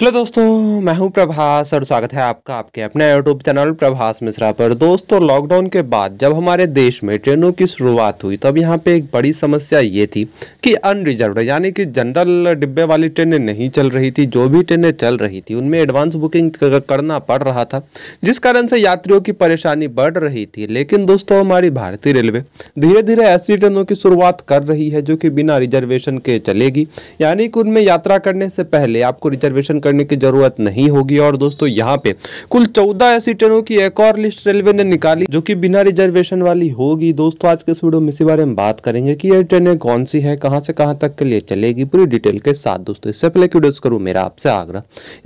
hello दोस्तों मैं हूं प्रभास और स्वागत है आपका आपके अपने यूट्यूब चैनल प्रभास मिश्रा पर दोस्तों लॉकडाउन के बाद जब हमारे देश में ट्रेनों की शुरुआत हुई तब यहां पे एक बड़ी समस्या ये थी कि अनरिजर्व यानी कि जनरल डिब्बे वाली ट्रेनें नहीं चल रही थी जो भी ट्रेनें चल रही थी उनमें एडवांस बुकिंग करना पड़ रहा था जिस कारण से यात्रियों की परेशानी बढ़ रही थी लेकिन दोस्तों हमारी भारतीय रेलवे धीरे धीरे ऐसी ट्रेनों की शुरुआत कर रही है जो कि बिना रिजर्वेशन के चलेगी यानी कि उनमें यात्रा करने से पहले आपको रिजर्वेशन करने की ज़रूरत नहीं होगी और दोस्तों यहाँ पे कुल चौदह ऐसी ट्रेनों की एक और लिस्ट रेलवे ने निकाली जो कि बिना रिजर्वेशन वाली होगी दोस्तों आज के इस वीडियो में इसी बारे में बात करेंगे कि यह ट्रेनें कौन सी है कहाँ से कहाँ तक के लिए चलेगी पूरी डिटेल के साथ दोस्तों इससे पहले वीडियोस करूँ मेरा आपसे आग्रह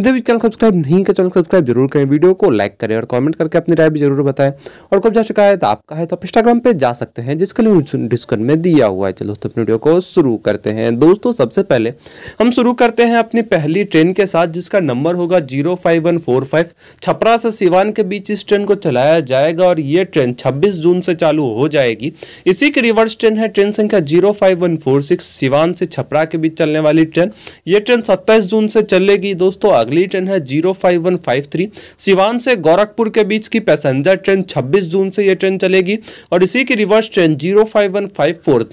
जब चैनल सब्सक्राइब नहीं कर चैनल सब्सक्राइब जरूर करें वीडियो को लाइक करें और कॉमेंट करके अपनी राय भी जरूर बताएं और कब जा चुका है तो आपका है तो आप इंस्टाग्राम पर जा सकते हैं जिसके लिए डिस्क्रिप्शन में दिया हुआ है चलो तो अपनी वीडियो को शुरू करते हैं दोस्तों सबसे पहले हम शुरू करते हैं अपनी पहली ट्रेन के साथ जिसका नंबर होगा zero five one four five Chhapra से सिवान के बीच इस ट्रेन को चलाया जाएगा और ये ट्रेन 26 जून से चालू हो जाएगी इसी के रिवर्स ट्रेन है ट्रेन संख्या zero five one four six Siwan से छपरा के बीच चलने वाली ट्रेन ये ट्रेन सत्ताईस जून से चलेगी दोस्तों अगली ट्रेन है जीरो सिवान से गोरखपुर के बीच की पैसेंजर ट्रेन छब्बीस जून से ये ट्रेन चलेगी और इसी की रिवर्स ट्रेन जीरो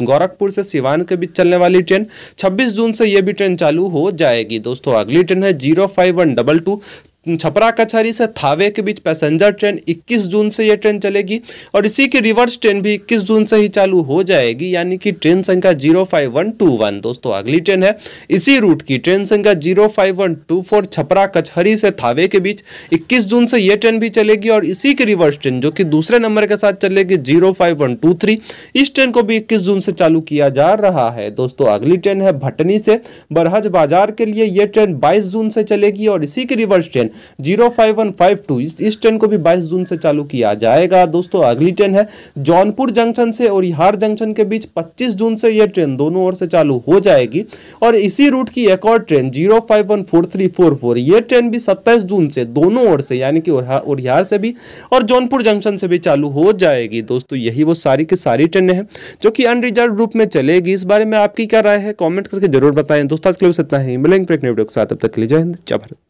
गोरखपुर से सिवान के बीच चलने वाली ट्रेन छब्बीस जून से यह भी ट्रेन चालू हो जाएगी दोस्तों अगली ट्रेन है zero five one double two Chhapra Kachahari से थावे के बीच पैसेंजर ट्रेन 21 जून से ये ट्रेन चलेगी और इसी की रिवर्स ट्रेन भी 21 जून से ही चालू हो जाएगी यानी कि ट्रेन संख्या 05121 दोस्तों अगली ट्रेन है इसी रूट की ट्रेन संख्या 05124 छपरा कचहरी से थावे के बीच 21 जून से ये ट्रेन भी चलेगी और इसी की रिवर्स ट्रेन जो कि दूसरे नंबर के साथ चलेगी जीरो इस ट्रेन को भी इक्कीस जून से चालू किया जा रहा है दोस्तों अगली ट्रेन है भटनी से बरहज बाजार के लिए यह ट्रेन बाईस जून से चलेगी और इसी की reverse train train zero five one five two इस ट्रेन को भी बाईस जून से चालू किया जाएगा दोस्तों अगली ट्रेन है जौनपुर जंक्शन से और हार जंक्शन के बीच पच्चीस जून से यह ट्रेन दोनों ओर से चालू हो जाएगी और इसी रूट की एक और train zero five one four three four four यह ट्रेन भी सत्ताईस जून से दोनों ओर से यानी कि उरिहार से भी और जौनपुर जंक्शन से भी चालू हो जाएगी दोस्तों यही वो सारी की सारी ट्रेनें हैं जो कि अनरिजर्व रूप में चलेगी इस बारे में आपकी क्या राय है कमेंट करके जरूर बताएं दोस्तों आज के लिए इतना ही मिलेंगे एक नए वीडियो के साथ अब तक के लिए जय हिंद जय भारत